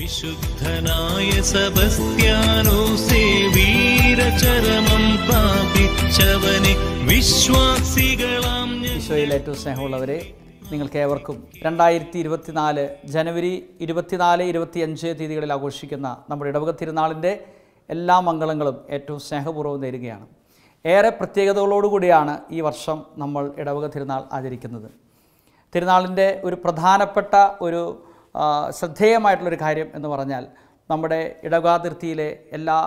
വിശുദ്ധനായ സബസ്ത്യാനോസേ വീരചരമം പാപിച്ചവനെ വിശ്വാസികളാം ഈശോയിൽ ഏറ്റവും സ്നേഹമുള്ളവരെ ഏവർക്കും രണ്ടായിരത്തി ഇരുപത്തിനാല് ജനുവരി ഇരുപത്തിനാല് ഇരുപത്തിയഞ്ച് തീയതികളിൽ ആഘോഷിക്കുന്ന നമ്മുടെ ഇടവക തിരുനാളിൻ്റെ എല്ലാ മംഗളങ്ങളും ഏറ്റവും സ്നേഹപൂർവ്വം നേരുകയാണ് ഏറെ പ്രത്യേകതകളോടുകൂടിയാണ് ഈ വർഷം നമ്മൾ ഇടവക തിരുനാൾ ആചരിക്കുന്നത് തിരുനാളിൻ്റെ ഒരു പ്രധാനപ്പെട്ട ഒരു ശ്രദ്ധേയമായിട്ടുള്ളൊരു കാര്യം എന്ന് പറഞ്ഞാൽ നമ്മുടെ ഇടവകാതിർത്തിയിലെ എല്ലാ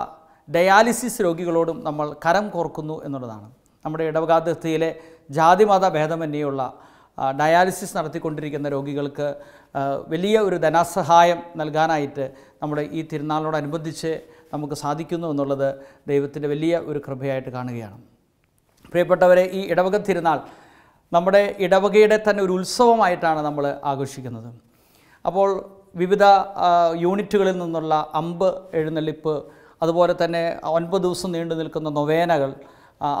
ഡയാലിസിസ് രോഗികളോടും നമ്മൾ കരം കോർക്കുന്നു എന്നുള്ളതാണ് നമ്മുടെ ഇടവകാതിർത്തിയിലെ ജാതിമത ഭേദമന്യുള്ള ഡയാലിസിസ് നടത്തിക്കൊണ്ടിരിക്കുന്ന രോഗികൾക്ക് വലിയ ഒരു ധനസഹായം നൽകാനായിട്ട് നമ്മുടെ ഈ തിരുനാളിനോടനുബന്ധിച്ച് നമുക്ക് സാധിക്കുന്നു എന്നുള്ളത് ദൈവത്തിൻ്റെ വലിയ ഒരു കൃപയായിട്ട് കാണുകയാണ് പ്രിയപ്പെട്ടവരെ ഈ ഇടവക തിരുനാൾ നമ്മുടെ ഇടവകയുടെ തന്നെ ഒരു ഉത്സവമായിട്ടാണ് നമ്മൾ ആഘോഷിക്കുന്നത് അപ്പോൾ വിവിധ യൂണിറ്റുകളിൽ നിന്നുള്ള അമ്പ് എഴുന്നള്ളിപ്പ് അതുപോലെ തന്നെ ഒൻപത് ദിവസം നീണ്ടു നിൽക്കുന്ന നൊവേനകൾ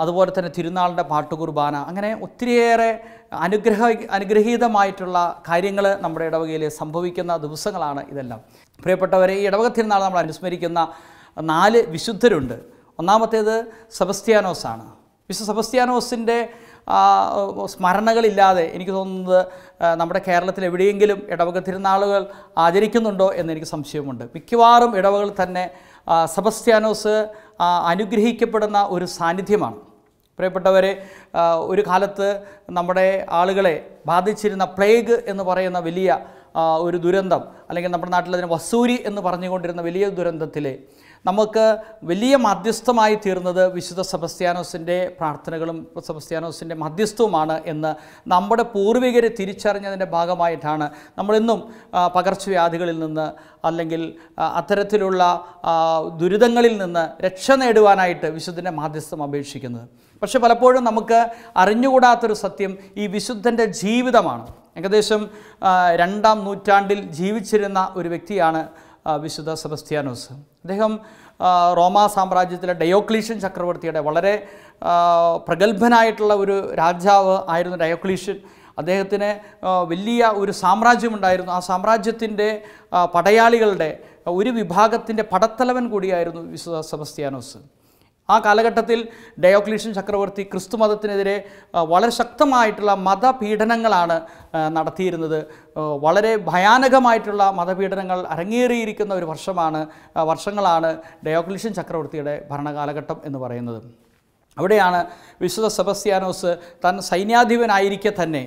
അതുപോലെ തന്നെ തിരുനാളിൻ്റെ പാട്ടുകുർബാന അങ്ങനെ ഒത്തിരിയേറെ അനുഗ്രഹ അനുഗ്രഹീതമായിട്ടുള്ള കാര്യങ്ങൾ നമ്മുടെ ഇടവകയിൽ സംഭവിക്കുന്ന ദിവസങ്ങളാണ് ഇതെല്ലാം പ്രിയപ്പെട്ടവരെ ഈ ഇടവക തിരുനാൾ നമ്മൾ അനുസ്മരിക്കുന്ന നാല് വിശുദ്ധരുണ്ട് ഒന്നാമത്തേത് സെബസ്ത്യാനോസാണ് വിശുദ്ധ സെബസ്ത്യാനോസിൻ്റെ സ്മരണകളില്ലാതെ എനിക്ക് തോന്നുന്നത് നമ്മുടെ കേരളത്തിൽ എവിടെയെങ്കിലും ഇടവക തിരുനാളുകൾ ആചരിക്കുന്നുണ്ടോ എന്നെനിക്ക് സംശയമുണ്ട് മിക്കവാറും ഇടവകൾ തന്നെ സബസ്ത്യാനോസ് അനുഗ്രഹിക്കപ്പെടുന്ന ഒരു സാന്നിധ്യമാണ് പ്രിയപ്പെട്ടവരെ ഒരു കാലത്ത് നമ്മുടെ ആളുകളെ ബാധിച്ചിരുന്ന പ്ലേഗ് എന്ന് പറയുന്ന വലിയ ഒരു ദുരന്തം അല്ലെങ്കിൽ നമ്മുടെ നാട്ടിൽ അതിന് വസൂരി എന്ന് പറഞ്ഞുകൊണ്ടിരുന്ന വലിയ ദുരന്തത്തിലെ നമുക്ക് വലിയ മധ്യസ്ഥമായി തീർന്നത് വിശുദ്ധ സെബസ്ത്യാനോസിൻ്റെ പ്രാർത്ഥനകളും സെബസ്ത്യാനോസിൻ്റെ മധ്യസ്ഥവുമാണ് എന്ന് നമ്മുടെ പൂർവികർ തിരിച്ചറിഞ്ഞതിൻ്റെ ഭാഗമായിട്ടാണ് നമ്മളിന്നും പകർച്ചവ്യാധികളിൽ നിന്ന് അല്ലെങ്കിൽ അത്തരത്തിലുള്ള ദുരിതങ്ങളിൽ നിന്ന് രക്ഷ നേടുവാനായിട്ട് വിശുദ്ധൻ്റെ മാധ്യസ്ഥം അപേക്ഷിക്കുന്നത് പക്ഷേ പലപ്പോഴും നമുക്ക് അറിഞ്ഞുകൂടാത്തൊരു സത്യം ഈ വിശുദ്ധൻ്റെ ജീവിതമാണ് ഏകദേശം രണ്ടാം നൂറ്റാണ്ടിൽ ജീവിച്ചിരുന്ന ഒരു വ്യക്തിയാണ് വിശുദ്ധ സെബസ്ത്യാനോസ് അദ്ദേഹം റോമാ സാമ്രാജ്യത്തിലെ ഡയോക്ലീഷ്യൻ ചക്രവർത്തിയുടെ വളരെ പ്രഗത്ഭനായിട്ടുള്ള ഒരു രാജാവ് ആയിരുന്നു ഡയോക്ലീഷ്യൻ അദ്ദേഹത്തിന് വലിയ ഒരു സാമ്രാജ്യമുണ്ടായിരുന്നു ആ സാമ്രാജ്യത്തിൻ്റെ പടയാളികളുടെ ഒരു വിഭാഗത്തിൻ്റെ പടത്തലവൻ കൂടിയായിരുന്നു വിശുദ്ധ സെബസ്ത്യാനോസ് ആ കാലഘട്ടത്തിൽ ഡയോക്ലീഷ്യൻ ചക്രവർത്തി ക്രിസ്തു മതത്തിനെതിരെ വളരെ ശക്തമായിട്ടുള്ള മതപീഡനങ്ങളാണ് നടത്തിയിരുന്നത് വളരെ ഭയാനകമായിട്ടുള്ള മതപീഡനങ്ങൾ അരങ്ങേറിയിരിക്കുന്ന ഒരു വർഷമാണ് വർഷങ്ങളാണ് ഡയോക്ലീഷ്യൻ ചക്രവർത്തിയുടെ ഭരണകാലഘട്ടം എന്ന് പറയുന്നത് അവിടെയാണ് വിശുദ്ധ സെബസ്ത്യാനോസ് തൻ സൈന്യാധിപനായിരിക്കെ തന്നെ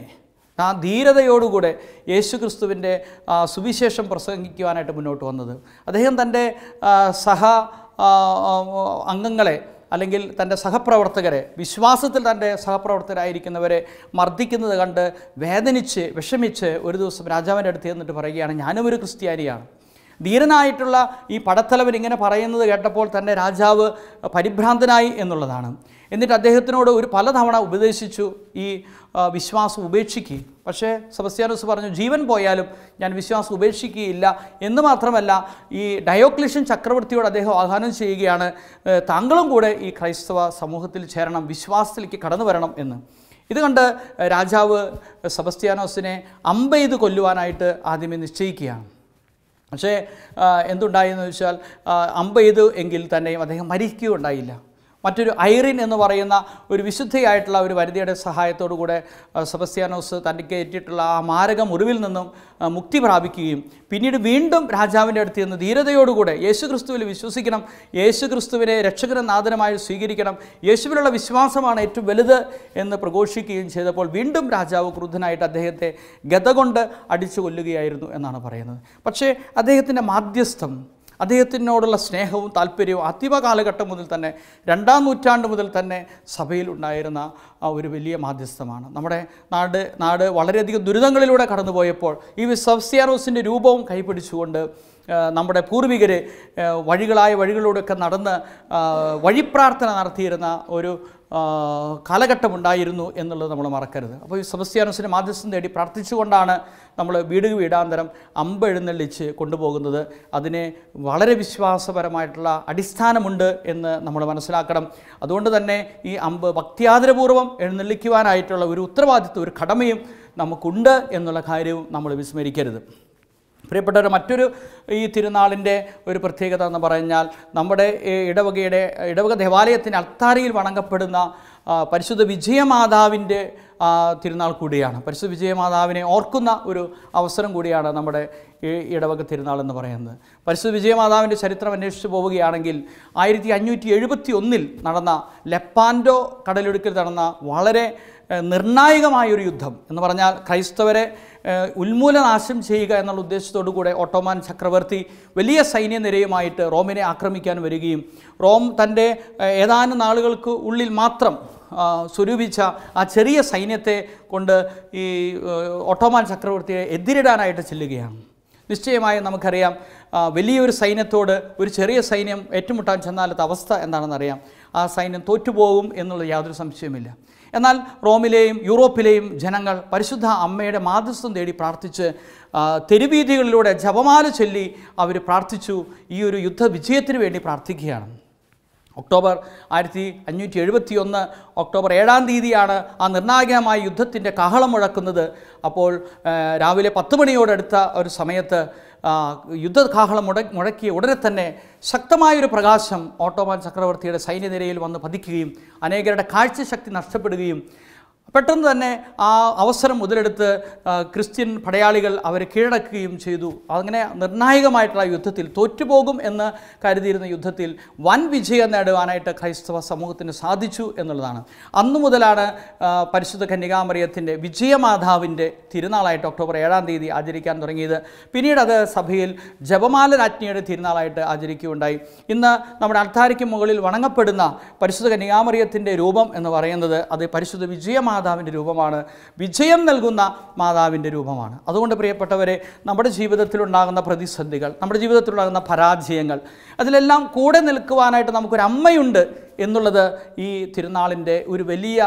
ആ ധീരതയോടുകൂടെ യേശു ക്രിസ്തുവിൻ്റെ സുവിശേഷം പ്രസംഗിക്കുവാനായിട്ട് മുന്നോട്ട് വന്നത് അദ്ദേഹം തൻ്റെ സഹ അംഗങ്ങളെ അല്ലെങ്കിൽ തൻ്റെ സഹപ്രവർത്തകരെ വിശ്വാസത്തിൽ തൻ്റെ സഹപ്രവർത്തകരായിരിക്കുന്നവരെ മർദ്ദിക്കുന്നത് കണ്ട് വേദനിച്ച് വിഷമിച്ച് ഒരു ദിവസം രാജാവിൻ്റെ അടുത്ത് ചെന്നിട്ട് പറയുകയാണ് ഞാനും ഒരു ക്രിസ്ത്യാനിയാണ് ധീരനായിട്ടുള്ള ഈ പടത്തലവൻ ഇങ്ങനെ പറയുന്നത് കേട്ടപ്പോൾ തന്നെ രാജാവ് പരിഭ്രാന്തനായി എന്നുള്ളതാണ് എന്നിട്ട് അദ്ദേഹത്തിനോട് ഒരു പലതവണ ഉപദേശിച്ചു ഈ വിശ്വാസം ഉപേക്ഷിക്കുകയും പക്ഷേ സെബസ്ത്യാനോസ് പറഞ്ഞു ജീവൻ പോയാലും ഞാൻ വിശ്വാസം ഉപേക്ഷിക്കുകയില്ല എന്ന് മാത്രമല്ല ഈ ഡയോക്ലിഷ്യൻ ചക്രവർത്തിയോട് അദ്ദേഹം ആഹ്വാനം ചെയ്യുകയാണ് താങ്കളും കൂടെ ഈ ക്രൈസ്തവ സമൂഹത്തിൽ ചേരണം വിശ്വാസത്തിലേക്ക് കടന്നു വരണം എന്ന് ഇത് കണ്ട് രാജാവ് സെബസ്ത്യാനോസിനെ അമ്പെയ്ത് കൊല്ലുവാനായിട്ട് ആദ്യമേ നിശ്ചയിക്കുകയാണ് പക്ഷേ എന്തുണ്ടായെന്ന് വെച്ചാൽ അമ്പെയ്തു എങ്കിൽ തന്നെയും അദ്ദേഹം മരിക്കുകയുണ്ടായില്ല മറ്റൊരു ഐറിൻ എന്ന് പറയുന്ന ഒരു വിശുദ്ധയായിട്ടുള്ള ഒരു സഹായത്തോടു കൂടെ സെബസ്ത്യാനോസ് തനിക്ക് ഏറ്റിട്ടുള്ള ആ മാരക മുറിവിൽ നിന്നും മുക്തി പ്രാപിക്കുകയും പിന്നീട് വീണ്ടും രാജാവിൻ്റെ അടുത്ത് നിന്ന് ധീരതയോടുകൂടെ യേശുക്രിസ്തുവിൽ വിശ്വസിക്കണം യേശുക്രിസ്തുവിനെ രക്ഷകരനാഥനമായി സ്വീകരിക്കണം യേശുവിലുള്ള വിശ്വാസമാണ് ഏറ്റവും വലുത് എന്ന് പ്രഘോഷിക്കുകയും ചെയ്തപ്പോൾ വീണ്ടും രാജാവ് ക്രുദ്ധനായിട്ട് അദ്ദേഹത്തെ ഗത കൊണ്ട് അടിച്ചു കൊല്ലുകയായിരുന്നു എന്നാണ് പറയുന്നത് പക്ഷേ അദ്ദേഹത്തിൻ്റെ മാധ്യസ്ഥം അദ്ദേഹത്തിനോടുള്ള സ്നേഹവും താല്പര്യവും അന്തിമ കാലഘട്ടം മുതൽ തന്നെ രണ്ടാം നൂറ്റാണ്ട് മുതൽ തന്നെ സഭയിൽ ഉണ്ടായിരുന്ന ഒരു വലിയ മാധ്യസ്ഥമാണ് നമ്മുടെ നാട് നാട് വളരെയധികം ദുരിതങ്ങളിലൂടെ കടന്നുപോയപ്പോൾ ഈ സബ്സിയാറോസിൻ്റെ രൂപവും കൈപിടിച്ചുകൊണ്ട് നമ്മുടെ പൂർവികർ വഴികളായ വഴികളിലൂടെയൊക്കെ നടന്ന് വഴിപ്രാർത്ഥന നടത്തിയിരുന്ന ഒരു കാലഘട്ടമുണ്ടായിരുന്നു എന്നുള്ളത് നമ്മൾ മറക്കരുത് അപ്പോൾ ഈ സെബസ്ത്യാനോസിൻ്റെ മാധ്യസ്ഥം തേടി പ്രാർത്ഥിച്ചുകൊണ്ടാണ് നമ്മൾ വീട് വീടാന്തരം അമ്പെഴുന്നള്ളിച്ച് കൊണ്ടുപോകുന്നത് അതിനെ വളരെ വിശ്വാസപരമായിട്ടുള്ള അടിസ്ഥാനമുണ്ട് എന്ന് നമ്മൾ മനസ്സിലാക്കണം അതുകൊണ്ട് തന്നെ ഈ അമ്പ് ഭക്തിയാദരപൂർവ്വം എഴുന്നള്ളിക്കുവാനായിട്ടുള്ള ഒരു ഉത്തരവാദിത്വം ഒരു കടമയും നമുക്കുണ്ട് എന്നുള്ള കാര്യവും നമ്മൾ വിസ്മരിക്കരുത് പ്രിയപ്പെട്ടവർ മറ്റൊരു ഈ തിരുനാളിൻ്റെ ഒരു പ്രത്യേകത എന്ന് പറഞ്ഞാൽ നമ്മുടെ ഇടവകയുടെ ഇടവക ദേവാലയത്തിന് അൽത്താരയിൽ വണങ്ങപ്പെടുന്ന പരിശുദ്ധ വിജയമാതാവിൻ്റെ തിരുനാൾ കൂടിയാണ് പരിശുദ്ധ വിജയമാതാവിനെ ഓർക്കുന്ന ഒരു അവസരം കൂടിയാണ് നമ്മുടെ ഈ ഇടവക തിരുനാൾ എന്ന് പറയുന്നത് പരിശുദ്ധ വിജയമാതാവിൻ്റെ ചരിത്രം അന്വേഷിച്ച് പോവുകയാണെങ്കിൽ ആയിരത്തി അഞ്ഞൂറ്റി എഴുപത്തി ഒന്നിൽ നടന്ന ലെപ്പാൻഡോ കടലൊടുക്കിൽ നടന്ന വളരെ നിർണായകമായൊരു യുദ്ധം എന്ന് പറഞ്ഞാൽ ക്രൈസ്തവരെ ഉന്മൂലനാശം ചെയ്യുക എന്നുള്ള ഉദ്ദേശത്തോടു കൂടെ ഒട്ടോമാൻ ചക്രവർത്തി വലിയ സൈന്യനിരയുമായിട്ട് റോമിനെ ആക്രമിക്കാൻ വരികയും റോം തൻ്റെ ഏതാനും നാളുകൾക്ക് ഉള്ളിൽ മാത്രം സ്വരൂപിച്ച ആ ചെറിയ സൈന്യത്തെ കൊണ്ട് ഈ ഒട്ടോമാൻ ചക്രവർത്തിയെ എതിരിടാനായിട്ട് ചെല്ലുകയാണ് നിശ്ചയമായും നമുക്കറിയാം വലിയൊരു സൈന്യത്തോട് ഒരു ചെറിയ സൈന്യം ഏറ്റുമുട്ടാൻ ചെന്നാലത്തെ അവസ്ഥ എന്താണെന്നറിയാം ആ സൈന്യം തോറ്റുപോകും എന്നുള്ള യാതൊരു സംശയമില്ല എന്നാൽ റോമിലെയും യൂറോപ്പിലെയും ജനങ്ങൾ പരിശുദ്ധ അമ്മയുടെ മാധ്യസ്ഥം തേടി പ്രാർത്ഥിച്ച് തെരുവീതികളിലൂടെ ജപമാല ചൊല്ലി അവർ പ്രാർത്ഥിച്ചു ഈ ഒരു യുദ്ധ വിജയത്തിന് വേണ്ടി പ്രാർത്ഥിക്കുകയാണ് ഒക്ടോബർ ആയിരത്തി അഞ്ഞൂറ്റി എഴുപത്തി ഒന്ന് ഒക്ടോബർ ഏഴാം തീയതിയാണ് ആ നിർണായകമായ യുദ്ധത്തിൻ്റെ കഹളം മുഴക്കുന്നത് അപ്പോൾ രാവിലെ പത്ത് മണിയോടടുത്ത ഒരു സമയത്ത് കാഹളം മുട മുഴക്കിയ ഉടനെ തന്നെ ശക്തമായൊരു പ്രകാശം ഓട്ടോമാൻ ചക്രവർത്തിയുടെ സൈന്യനിരയിൽ വന്ന് പതിക്കുകയും അനേകരുടെ കാഴ്ചശക്തി നഷ്ടപ്പെടുകയും പെട്ടെന്ന് തന്നെ ആ അവസരം മുതലെടുത്ത് ക്രിസ്ത്യൻ പടയാളികൾ അവരെ കീഴടക്കുകയും ചെയ്തു അങ്ങനെ നിർണായകമായിട്ടുള്ള യുദ്ധത്തിൽ തോറ്റുപോകും എന്ന് കരുതിയിരുന്ന യുദ്ധത്തിൽ വൻ വിജയം നേടുവാനായിട്ട് ക്രൈസ്തവ സമൂഹത്തിന് സാധിച്ചു എന്നുള്ളതാണ് അന്നു മുതലാണ് പരിശുദ്ധ കന്യകാമറിയത്തിൻ്റെ വിജയമാതാവിൻ്റെ തിരുനാളായിട്ട് ഒക്ടോബർ ഏഴാം തീയതി ആചരിക്കാൻ തുടങ്ങിയത് പിന്നീട് അത് സഭയിൽ ജപമാല രാജ്ഞിയുടെ തിരുനാളായിട്ട് ആചരിക്കുകയുണ്ടായി ഇന്ന് നമ്മുടെ അൾത്താരയ്ക്ക് മുകളിൽ വണങ്ങപ്പെടുന്ന പരിശുദ്ധ കന്യകാമറിയത്തിൻ്റെ രൂപം എന്ന് പറയുന്നത് അത് പരിശുദ്ധ വിജയമാ മാതാവിൻ്റെ രൂപമാണ് വിജയം നൽകുന്ന മാതാവിൻ്റെ രൂപമാണ് അതുകൊണ്ട് പ്രിയപ്പെട്ടവരെ നമ്മുടെ ജീവിതത്തിലുണ്ടാകുന്ന പ്രതിസന്ധികൾ നമ്മുടെ ജീവിതത്തിലുണ്ടാകുന്ന പരാജയങ്ങൾ അതിലെല്ലാം കൂടെ നിൽക്കുവാനായിട്ട് നമുക്കൊരമ്മയുണ്ട് എന്നുള്ളത് ഈ തിരുനാളിൻ്റെ ഒരു വലിയ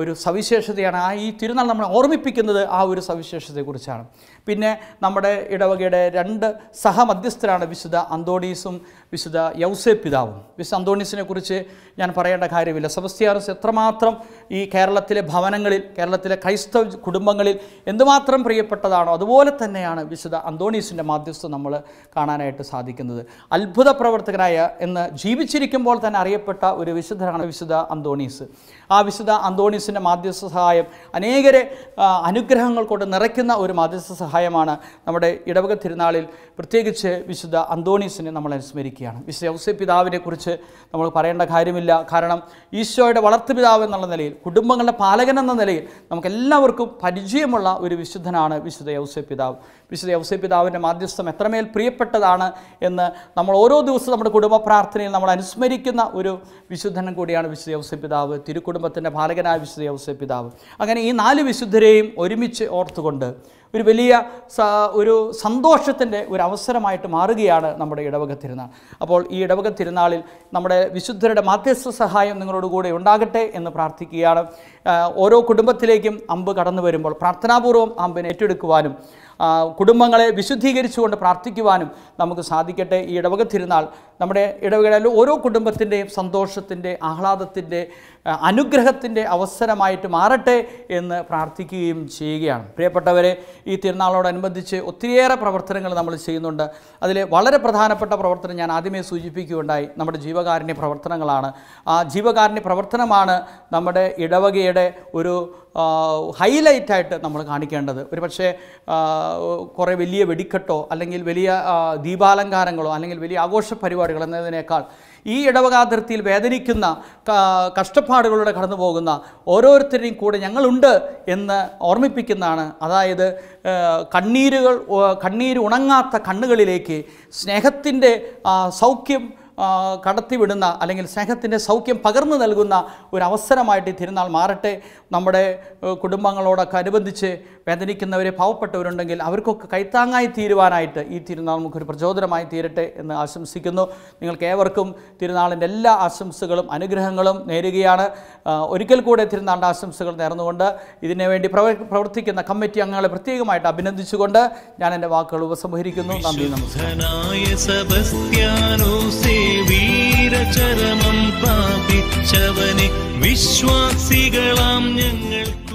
ഒരു സവിശേഷതയാണ് ആ ഈ തിരുനാൾ നമ്മളെ ഓർമ്മിപ്പിക്കുന്നത് ആ ഒരു സവിശേഷതയെക്കുറിച്ചാണ് പിന്നെ നമ്മുടെ ഇടവകയുടെ രണ്ട് സഹമധ്യസ്ഥരാണ് വിശുദ്ധ അന്തോണീസും വിശുദ്ധ യൗസെ പിതാവും വിശുദ്ധ അന്തോണീസിനെ കുറിച്ച് ഞാൻ പറയേണ്ട കാര്യമില്ല സെബസ്ത്യാനോസ് എത്രമാത്രം ഈ കേരളത്തിലെ ഭവനങ്ങളിൽ കേരളത്തിലെ ക്രൈസ്തവ കുടുംബങ്ങളിൽ എന്തുമാത്രം പ്രിയപ്പെട്ടതാണോ അതുപോലെ തന്നെയാണ് വിശുദ്ധ അന്തോണീസിൻ്റെ മാധ്യസ്ഥം നമ്മൾ കാണാനായിട്ട് സാധിക്കുന്നത് അത്ഭുത പ്രവർത്തകനായ എന്ന് ജീവിച്ചിരിക്കുമ്പോൾ തന്നെ അറിയപ്പെട്ട ഒരു വിശുദ്ധരാണ് വിശുദ്ധ അന്തോണീസ് ആ വിശുദ്ധ അന്തോണീസിൻ്റെ മാധ്യസ്ഥ സഹായം അനേകരെ അനുഗ്രഹങ്ങൾ കൊണ്ട് നിറയ്ക്കുന്ന ഒരു മാധ്യസ്ഥ സഹായമാണ് നമ്മുടെ ഇടവക തിരുനാളിൽ പ്രത്യേകിച്ച് വിശുദ്ധ അന്തോണീസിനെ നമ്മൾ അനുസ്മരിക്കുകയാണ് വിശുദ്ധ ഔസ്യ പിതാവിനെ കുറിച്ച് നമ്മൾ പറയേണ്ട കാര്യമില്ല കാരണം ഈശോയുടെ വളർത്തുപിതാവ് എന്നുള്ള നിലയിൽ കുടുംബങ്ങളുടെ പാലകൻ എന്ന നിലയിൽ നമുക്കെല്ലാവർക്കും പരിചയമുള്ള ഒരു വിശുദ്ധനാണ് വിശുദ്ധ ഔസ്യ പിതാവ് വിശുദ്ധ ഔസ്യ പിതാവിൻ്റെ മാധ്യസ്ഥം എത്രമേൽ പ്രിയപ്പെട്ടതാണ് എന്ന് നമ്മൾ ഓരോ ദിവസവും നമ്മുടെ കുടുംബ പ്രാർത്ഥനയിൽ നമ്മൾ അനുസ്മരിക്കുന്ന ഒരു വിശുദ്ധ വിശുദ്ധനും കൂടിയാണ് വിശുദ്ധ പിതാവ് തിരുക്കുടുംബത്തിൻ്റെ പാലകനായ വിശുദ്ധ പിതാവ് അങ്ങനെ ഈ നാല് വിശുദ്ധരെയും ഒരുമിച്ച് ഓർത്തുകൊണ്ട് ഒരു വലിയ ഒരു സന്തോഷത്തിൻ്റെ ഒരു അവസരമായിട്ട് മാറുകയാണ് നമ്മുടെ ഇടവക തിരുനാൾ അപ്പോൾ ഈ ഇടവക തിരുനാളിൽ നമ്മുടെ വിശുദ്ധരുടെ മാധ്യസ്ഥ സഹായം നിങ്ങളോട് കൂടെ ഉണ്ടാകട്ടെ എന്ന് പ്രാർത്ഥിക്കുകയാണ് ഓരോ കുടുംബത്തിലേക്കും അമ്പ് കടന്നു വരുമ്പോൾ പ്രാർത്ഥനാപൂർവ്വം അമ്പിനെ ഏറ്റെടുക്കുവാനും കുടുംബങ്ങളെ വിശുദ്ധീകരിച്ചുകൊണ്ട് പ്രാർത്ഥിക്കുവാനും നമുക്ക് സാധിക്കട്ടെ ഈ ഇടവക തിരുനാൾ നമ്മുടെ ഇടവകയിലെ ഓരോ കുടുംബത്തിൻ്റെയും സന്തോഷത്തിൻ്റെ ആഹ്ലാദത്തിൻ്റെ അനുഗ്രഹത്തിൻ്റെ അവസരമായിട്ട് മാറട്ടെ എന്ന് പ്രാർത്ഥിക്കുകയും ചെയ്യുകയാണ് പ്രിയപ്പെട്ടവരെ ഈ തിരുനാളോടനുബന്ധിച്ച് ഒത്തിരിയേറെ പ്രവർത്തനങ്ങൾ നമ്മൾ ചെയ്യുന്നുണ്ട് അതിലെ വളരെ പ്രധാനപ്പെട്ട പ്രവർത്തനം ഞാൻ ആദ്യമേ സൂചിപ്പിക്കുകയുണ്ടായി നമ്മുടെ ജീവകാരുണ്യ പ്രവർത്തനങ്ങളാണ് ആ ജീവകാരുണ്യ പ്രവർത്തനമാണ് നമ്മുടെ ഇടവകയുടെ ഒരു ഹൈലൈറ്റായിട്ട് നമ്മൾ കാണിക്കേണ്ടത് ഒരു പക്ഷേ കുറേ വലിയ വെടിക്കെട്ടോ അല്ലെങ്കിൽ വലിയ ദീപാലങ്കാരങ്ങളോ അല്ലെങ്കിൽ വലിയ ആഘോഷ പരിപാടികൾ എന്നതിനേക്കാൾ ഈ ഇടവകാതിർത്തിയിൽ വേദനിക്കുന്ന കഷ്ടപ്പാ കഷ്ടപ്പാടുകളിലൂടെ കടന്നു പോകുന്ന ഓരോരുത്തരുടെയും കൂടെ ഞങ്ങളുണ്ട് എന്ന് ഓർമ്മിപ്പിക്കുന്നതാണ് അതായത് കണ്ണീരുകൾ കണ്ണീര് ഉണങ്ങാത്ത കണ്ണുകളിലേക്ക് സ്നേഹത്തിൻ്റെ സൗഖ്യം കടത്തിവിടുന്ന അല്ലെങ്കിൽ സ്നേഹത്തിൻ്റെ സൗഖ്യം പകർന്നു നൽകുന്ന ഒരു അവസരമായിട്ട് ഈ തിരുനാൾ മാറട്ടെ നമ്മുടെ കുടുംബങ്ങളോടൊക്കെ അനുബന്ധിച്ച് വേദനിക്കുന്നവരെ പാവപ്പെട്ടവരുണ്ടെങ്കിൽ അവർക്കൊക്കെ കൈത്താങ്ങായി തീരുവാനായിട്ട് ഈ തിരുനാൾ നമുക്കൊരു പ്രചോദനമായി തീരട്ടെ എന്ന് ആശംസിക്കുന്നു നിങ്ങൾക്ക് ഏവർക്കും തിരുനാളിൻ്റെ എല്ലാ ആശംസകളും അനുഗ്രഹങ്ങളും നേരുകയാണ് ഒരിക്കൽ കൂടെ തിരുനാളിൻ്റെ ആശംസകൾ നേർന്നുകൊണ്ട് ഇതിനു വേണ്ടി പ്രവർത്തിക്കുന്ന കമ്മിറ്റി അംഗങ്ങളെ പ്രത്യേകമായിട്ട് അഭിനന്ദിച്ചുകൊണ്ട് ഞാൻ എൻ്റെ വാക്കുകൾ ഉപസംഹരിക്കുന്നു നന്ദി നമസ്കാരം വീരചരമം പ്രാപിച്ചവനെ വിശ്വാസികളാം ഞങ്ങൾ